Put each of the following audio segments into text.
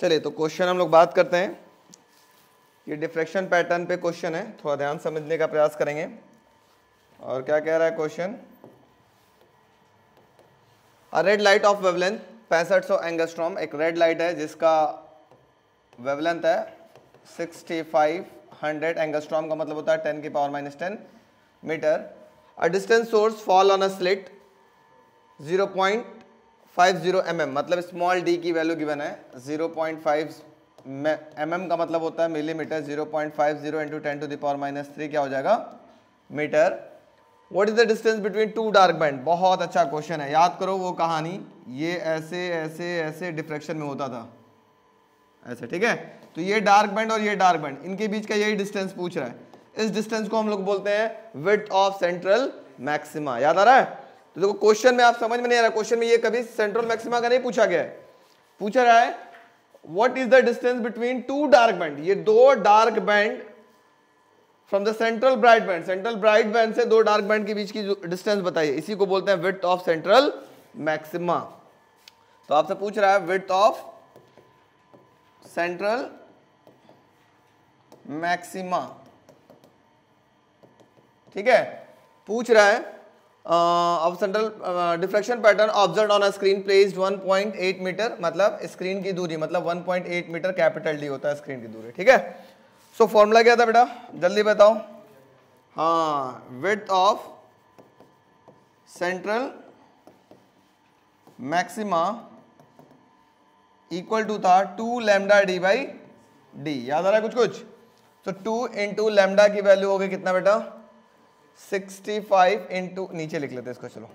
चलिए तो क्वेश्चन हम लोग बात करते हैं ये डिफ्रेक्शन पैटर्न पे क्वेश्चन है थोड़ा ध्यान समझने का प्रयास करेंगे और क्या कह रहा है question a red light of wavelength पैंसठ सौ एंगस्ट्रॉम एक रेड लाइट है जिसका वेवलेंथ है सिक्सटी फाइव हंड्रेड एंगस्ट्रॉम का मतलब होता है टेन की power minus ten metre a distance source fall on a slit zero point five zero M M मतलब स्मॉल डी की वैल्यू गिवन है जीरो पॉइंट फाइव का मतलब होता है millimetre zero point five zero into ten to the power minus three क्या हो जाएगा metre what is the distance between two dark band बहुत अच्छा क्वेश्चन है याद करो वो कहानी ये ऐसे ऐसे ऐसे डिफ्रेक्शन में होता था ऐसे ठीक है तो ये डार्क बैंड और ये डार्क बैंड इनके बीच का यही डिस्टेंस पूछ रहा है इस डिस्टेंस को हम लोग बोलते हैं विथ ऑफ सेंट्रल मैक्सिमा याद आ रहा है तो देखो क्वेश्चन में आप समझ में नहीं आ रहा क्वेश्चन में ये कभी सेंट्रल मैक्सिमा का नहीं पूछा गया है पूछा रहा है what is the distance between two dark band ये दो dark band from the central bright band central bright band से दो डार्क बैंड के बीच की डिस्टेंस बताइए इसी को बोलते हैं विथ ऑफ सेंट्रल मैक्सिमा तो आपसे पूछ रहा है विथ ऑफ सेंट्रल मैक्सिमा ठीक है पूछ रहा है of central diffraction pattern observe on a screen placed 1.8 metre मतलब स्क्रीन की दूरी मतलब 1.8 मीटर कैपिटल डी होता है स्क्रीन की दूरी ठीक है सो so, फॉर्मूला क्या था बेटा जल्दी बताओ हाँ width of central maxima equal to था two lambda D by D याद आ रहा है कुछ कुछ तो टू इंटू लेमडा की वैल्यू हो गई कितना बेटा सिक्सटी फाइव इंटू नीचे लिख लेते इसको चलो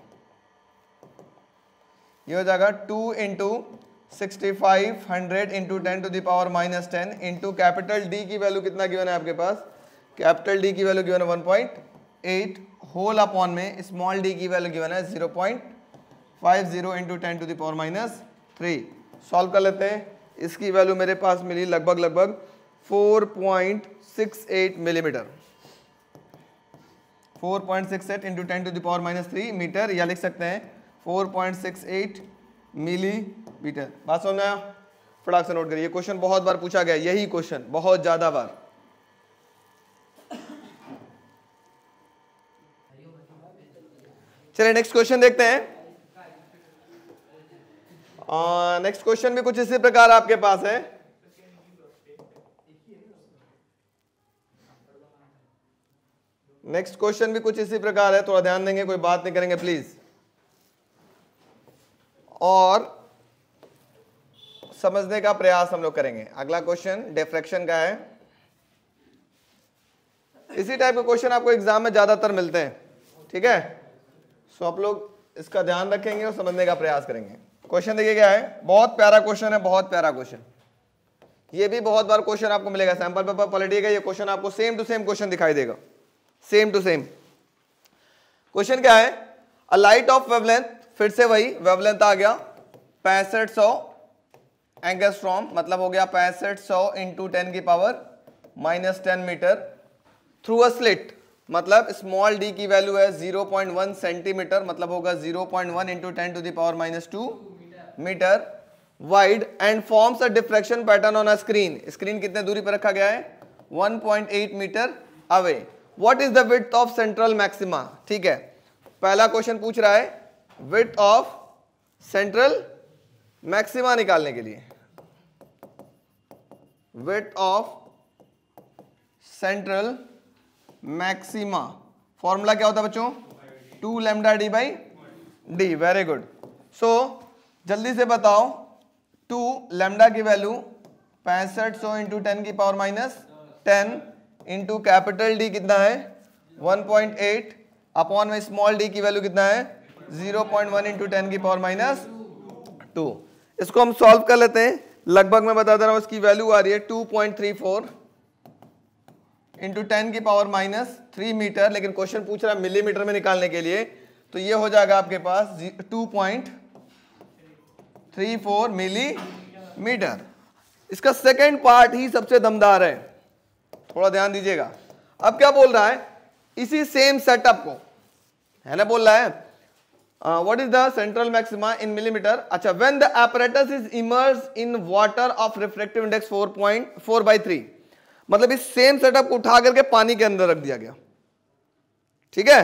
ये हो जाएगा two into sixty five hundred into ten to the power minus ten into capital D की वैल्यू कितना गिवन है आपके पास कैपिटल डी की वैल्यू गिवन है one point eight whole upon में स्मॉल डी की वैल्यू गिवन है zero point five zero into ten to the power minus three solve कर लेते हैं इसकी वैल्यू मेरे पास मिली लगभग लगभग 4.68 millimetre four point six eight into ten to the power minus three metre या लिख सकते हैं four point six eight millimetre बात समझ आया फटाक से नोट करिए क्वेश्चन बहुत बार पूछा गया यही क्वेश्चन बहुत ज़्यादा बार चलिए नेक्स्ट क्वेश्चन देखते हैं नेक्स्ट क्वेश्चन भी कुछ इसी प्रकार आपके पास है नेक्स्ट क्वेश्चन भी कुछ इसी प्रकार है थोड़ा ध्यान देंगे कोई बात नहीं करेंगे प्लीज और समझने का प्रयास हम लोग करेंगे अगला क्वेश्चन डिफ्रेक्शन का है इसी टाइप के क्वेश्चन आपको एग्जाम में ज्यादातर मिलते हैं ठीक है सो आप लोग इसका ध्यान रखेंगे और समझने का प्रयास करेंगे क्वेश्चन देखिए क्या है बहुत प्यारा क्वेश्चन है बहुत प्यारा क्वेश्चन ये भी बहुत बार क्वेश्चन आपको मिलेगा सैंपल पेपर पलटिएगा ये क्वेश्चन आपको सेम टू सेम क्वेश्चन दिखाई देगा सेम टू सेम क्वेश्चन क्या है अ लाइट ऑफ वेवलेंथ फिर से वही वेवलेंथ आ गया पैंसठ सौ एंगस्ट्रॉम मतलब हो गया पैंसठ सौ इंटू टेन की power minus ten metre through a slit मतलब स्मॉल डी की वैल्यू है 0.1 सेंटीमीटर मतलब होगा 0.1 point one into ten to the power minus two metre wide and forms a diffraction pattern on a screen screen कितने दूरी पर रखा गया है 1.8 metre away what is the width of central maxima ठीक है पहला क्वेश्चन पूछ रहा है विथ ऑफ सेंट्रल मैक्सिमा निकालने के लिए width of central maxima formula क्या होता है बच्चों two lambda D by D very good so जल्दी से बताओ टू लेमडा की वैल्यू पैंसठ सौ इंटू टेन की power minus ten into capital D कितना है 1.8 अपॉन में स्मॉल डी की वैल्यू कितना है 0.1 पॉइंट वन इंटू टेन की पावर माइनस टू इसको हम सॉल्व कर लेते हैं लगभग मैं बता दे रहा हूँ इसकी वैल्यू आ रही है 2.34 point three four into ten की पावर माइनस थ्री मीटर लेकिन क्वेश्चन पूछ रहा है मिलीमीटर में निकालने के लिए तो ये हो जाएगा आपके पास two point three four millimetre इसका सेकेंड पार्ट ही सबसे दमदार है थोड़ा ध्यान दीजिएगा अब क्या बोल रहा है इसी सेम सेटअप को है ना बोल रहा है what is the central maxima in millimetre अच्छा when the apparatus is immerse in water of reflective index 4.4 point four by three मतलब इस सेम सेटअप को उठा करके पानी के अंदर रख दिया गया ठीक है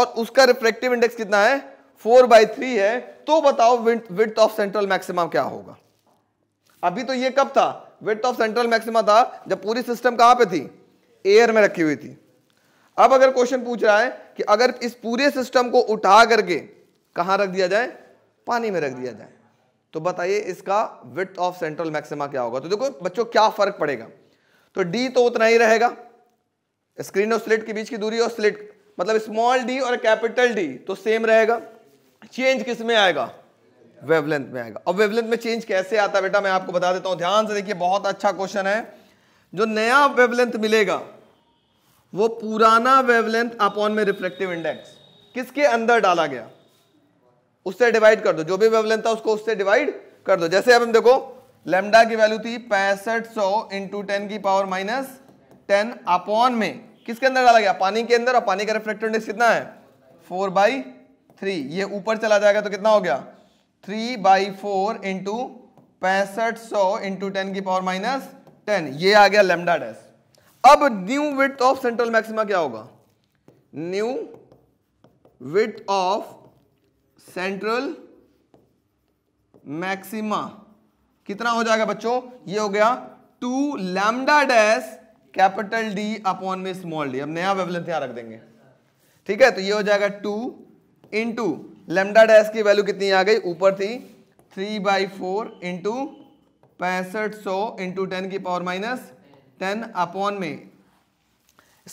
और उसका रिफ्लेक्टिव इंडेक्स कितना है फोर बाई थ्री है तो बताओ विथ ऑफ सेंट्रल मैक्सिमम क्या होगा अभी तो ये कब था विथ ऑफ सेंट्रल मैक्सिमा था जब पूरी सिस्टम कहां पे थी एयर में रखी हुई थी अब अगर क्वेश्चन पूछ रहा है कि अगर इस पूरे सिस्टम को उठा करके कहां रख दिया जाए पानी में रख दिया जाए तो बताइए इसका विथ ऑफ सेंट्रल मैक्सिमा क्या होगा तो देखो बच्चों क्या फर्क पड़ेगा तो डी तो उतना ही रहेगा स्क्रीन और स्लिट के बीच की दूरी और स्लिट मतलब स्मॉल डी और कैपिटल डी तो सेम रहेगा चेंज किस में आएगा वेवलेंथ में आएगा अब वेवलेंथ में चेंज कैसे आता है बेटा मैं आपको बता देता हूं ध्यान से देखिए बहुत अच्छा क्वेश्चन है जो नया वेवलेंथ मिलेगा वो पुराना वेवलेंथ अपॉन में रिफ्लेक्टिव इंडेक्स किसके अंदर डाला गया उससे डिवाइड कर दो जो भी वेवलेंथ था उसको उससे डिवाइड कर दो जैसे अब हम देखो लेमडा की वैल्यू थी पैंसठ सौ इंटू टेन की पावर माइनस टेन अपॉन में किसके अंदर डाला गया पानी के अंदर और पानी का रिफ्लेक्टिव इंडेक्स कितना है फोर बाई थ्री ये ऊपर चला जाएगा तो कितना हो गया थ्री बाई फोर इंटू पैंसठ सौ इंटू टेन की पावर माइनस टेन ये आ गया लेमडा डैस अब new width of central maxima क्या होगा new width of central maxima कितना हो जाएगा बच्चों ये हो गया two lambda dash capital D upon में स्मॉल डी अब नया वेवलेंथ यहां रख देंगे ठीक है तो ये हो जाएगा टू इंटू लेमडा डैश की वैल्यू कितनी आ गई ऊपर थी थ्री बाई फोर इंटू पैंसठ सौ इंटू टेन की पावर माइनस टेन अपॉन में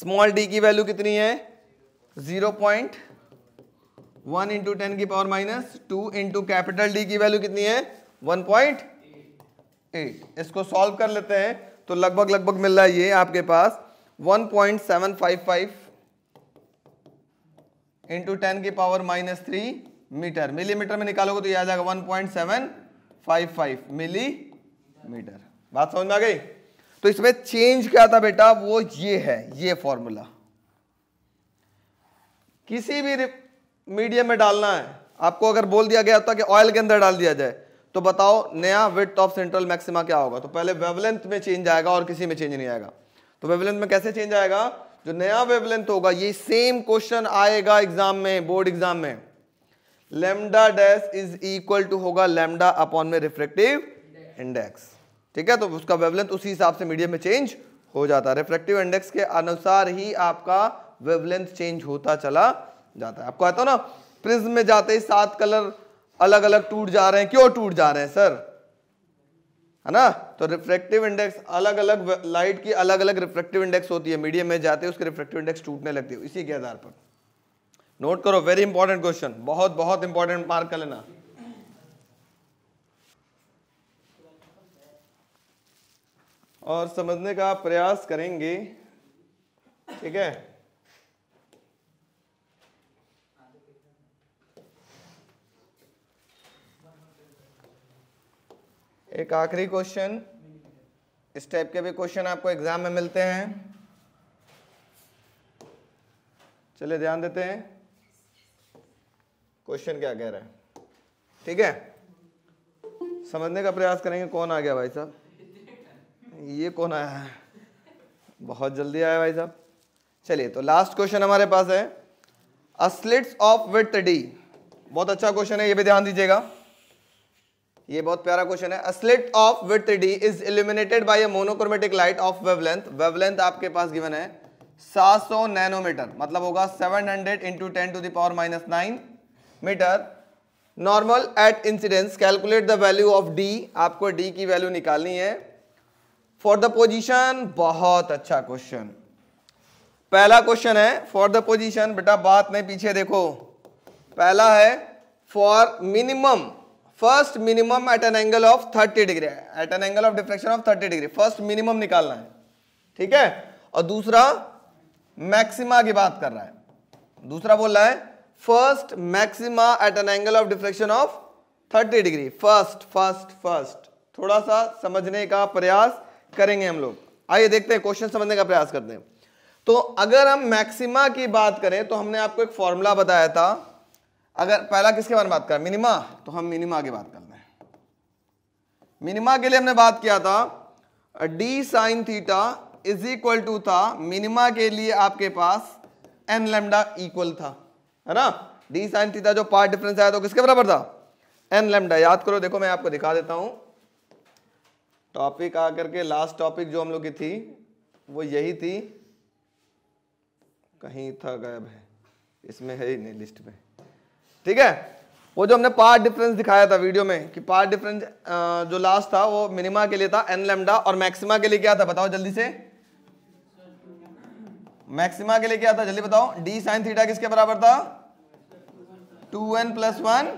स्मॉल डी की वैल्यू कितनी है zero point one into ten की power minus two into capital D की वैल्यू कितनी है वन पॉइंट एट इसको सॉल्व कर लेते हैं तो लगभग लगभग मिल रहा है ये आपके पास one point seven five five into ten की power minus three metre millimetre में निकालोगे तो यह आ जाएगा one point seven five five millimetre बात समझ में आ गई तो इसमें चेंज क्या था बेटा वो ये है ये फॉर्मूला किसी भी मीडियम में डालना है आपको अगर बोल दिया गया होता कि ऑयल के अंदर डाल दिया जाए तो बताओ नया विथ ऑफ सेंट्रल मैक्सिमा क्या होगा तो पहले वेवलेंथ में चेंज आएगा और किसी में चेंज नहीं आएगा तो वेवलेंथ में कैसे चेंज आएगा जो नया वेवलेंथ होगा ये सेम क्वेश्चन आएगा एग्जाम में बोर्ड एग्जाम में lambda dash is equal to होगा लेमडा अपॉन में रिफ्रेक्टिव इंडेक्स ठीक है तो उसका वेवलेंथ उसी हिसाब से मीडियम में चेंज हो जाता है रिफ्रेक्टिव इंडेक्स के अनुसार ही आपका वेवलेंथ चेंज होता चला जाता है आपको आता ना प्रिज्म में जाते ही सात कलर अलग अलग टूट जा रहे हैं क्यों टूट जा रहे हैं सर है ना तो रिफ्रेक्टिव इंडेक्स अलग अलग लाइट की अलग अलग रिफ्रैक्टिव इंडेक्स होती है मीडियम में जाते हैं उसके रिफ्रेक्टिव इंडेक्स टूटने लगती है इसी के आधार पर नोट करो वेरी इंपॉर्टेंट क्वेश्चन बहुत बहुत इंपॉर्टेंट मार्क कर लेना और समझने का प्रयास करेंगे ठीक है एक आखिरी क्वेश्चन इस टाइप के भी क्वेश्चन आपको एग्जाम में मिलते हैं चलिए ध्यान देते हैं क्वेश्चन क्या कह रहा है ठीक है समझने का प्रयास करेंगे कौन आ गया भाई साहब ये कौन आया है बहुत जल्दी आया भाई साहब चलिए तो लास्ट क्वेश्चन हमारे पास है अस्लिट्स ऑफ विथ डी बहुत अच्छा क्वेश्चन है ये भी ध्यान दीजिएगा ये बहुत प्यारा क्वेश्चन है slit of width D is illuminated by a monochromatic light of wavelength wavelength आपके पास गिवन है 700 नैनोमीटर मतलब होगा 700 hundred into ten to the power minus nine metre normal at incidence calculate the value of D आपको D की value निकालनी है for the position बहुत अच्छा क्वेश्चन पहला क्वेश्चन है फॉर द पोजिशन बेटा बात में पीछे देखो पहला है for minimum first minimum at an angle of 30 degree at an angle of diffraction of 30 degree first minimum निकालना है ठीक है और दूसरा मैक्सिमा की बात कर रहा है दूसरा बोल रहा है first maxima at an angle of diffraction of 30 degree first first first थोड़ा सा समझने का प्रयास करेंगे हम लोग आइए देखते हैं क्वेश्चन समझने का प्रयास करते हैं तो अगर हम मैक्सिमा की बात करें तो हमने आपको एक फॉर्मूला बताया था अगर पहला किसके बारे में बात करें मिनिमा तो हम मिनिमा की बात करते हैं मिनिमा के लिए हमने बात किया था D sine theta is equal to था मिनिमा के लिए आपके पास एन लेमडा इक्वल था है ना डी साइन थीटा जो पार्ट डिफरेंस आया तो किसके बराबर था एन लेमडा याद करो देखो मैं आपको दिखा देता हूं टॉपिक आकर के लास्ट टॉपिक जो हम लोग की थी वो यही थी कहीं था गायब है इसमें है ही नहीं लिस्ट में ठीक है वो जो हमने पार्ट डिफरेंस दिखाया था वीडियो में कि पार्ट डिफरेंस जो लास्ट था वो मिनिमा के लिए था एन लेमडा और मैक्सिमा के लिए क्या था बताओ जल्दी से मैक्सिमा के लिए क्या था जल्दी बताओ डी साइन थीटा किसके बराबर था two N plus one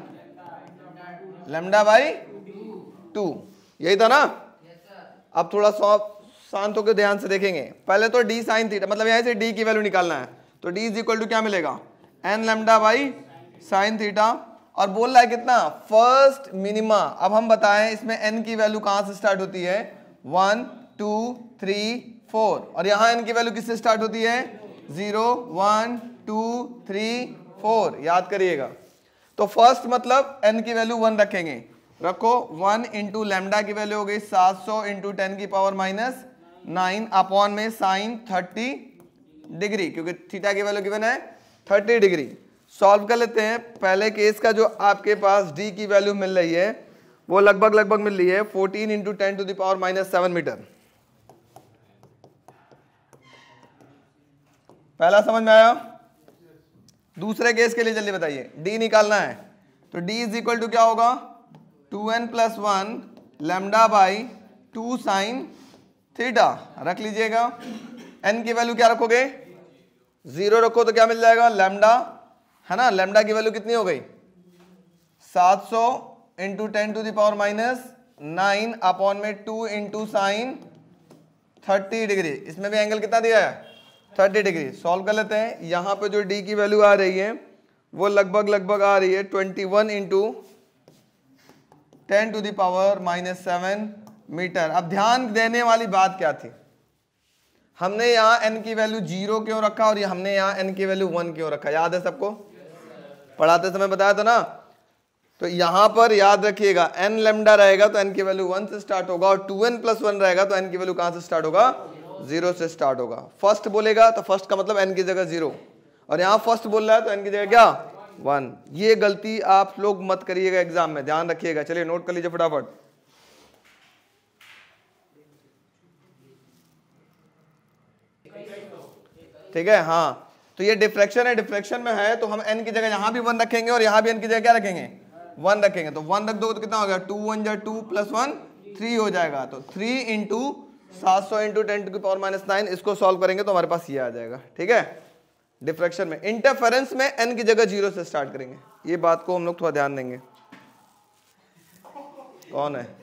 lambda by two यही था ना अब थोड़ा शांत होकर ध्यान से देखेंगे पहले तो डी साइन थीटा मतलब यहां से डी की वैल्यू निकालना है तो डी इज इक्वल टू क्या मिलेगा N lambda by sine theta और बोल रहा है कितना फर्स्ट मिनिमा अब हम बताएं इसमें एन की वैल्यू कहाँ से स्टार्ट होती है वन टू थ्री फोर और यहाँ एन की वैल्यू किससे स्टार्ट होती है zero one two three four याद करिएगा तो फर्स्ट मतलब एन की वैल्यू वन रखेंगे रखो वन इंटू लेमडा की वैल्यू हो गई सात सौ इंटू टेन की पावर माइनस नाइन अपॉन में साइन थर्टी डिग्री क्योंकि थीटा की वैल्यू कितना है थर्टी डिग्री सॉल्व कर लेते हैं पहले केस का जो आपके पास डी की वैल्यू मिल रही है वो लगभग लगभग मिल रही है fourteen into ten to the power minus seven metre पहला समझ में आया दूसरे केस के लिए जल्दी बताइए डी निकालना है तो डी इज इक्वल टू क्या होगा two N plus one lambda by two sine theta रख लीजिएगा एन की वैल्यू क्या रखोगे जीरो रखो तो क्या मिल जाएगा लेमडा है ना लेमडा की वैल्यू कितनी हो गई 700 सौ into ten to the power minus nine upon में two into sine thirty degree इसमें भी एंगल कितना दिया है थर्टी डिग्री सॉल्व कर लेते हैं यहां पे जो डी की वैल्यू आ रही है वो लगभग लगभग आ रही है twenty one into ten to the power minus seven metre अब ध्यान देने वाली बात क्या थी हमने यहाँ एन की वैल्यू जीरो क्यों रखा और हमने यहाँ एन की वैल्यू वन क्यों रखा याद है सबको पढ़ाते समय बताया था ना तो यहाँ पर याद रखिएगा एन लेमडा रहेगा तो एन की वैल्यू वन से स्टार्ट होगा और टू एन प्लस वन रहेगा तो एन की वैल्यू कहाँ से स्टार्ट होगा जीरो से स्टार्ट होगा फर्स्ट बोलेगा तो फर्स्ट का मतलब एन की जगह जीरो और यहाँ फर्स्ट बोल रहा है तो एन की जगह क्या वन ये गलती आप लोग मत करिएगा एग्जाम में ध्यान रखिएगा चलिए नोट कर लीजिए फटाफट ठीक है हाँ तो ये डिफ्रेक्शन है डिफ्रेक्शन में है तो हम एन की जगह यहां भी वन रखेंगे और यहां भी एन की जगह क्या रखेंगे वन रखेंगे तो वन रख दो तो कितना हो गया टू वन जो टू प्लस वन थ्री हो जाएगा तो थ्री इंटू सात सौ into ten to power minus nine इसको सॉल्व करेंगे तो हमारे पास ये आ जाएगा ठीक है डिफ्रेक्शन में इंटरफेरेंस में एन की जगह जीरो से स्टार्ट करेंगे ये बात को हम लोग थोड़ा ध्यान देंगे कौन है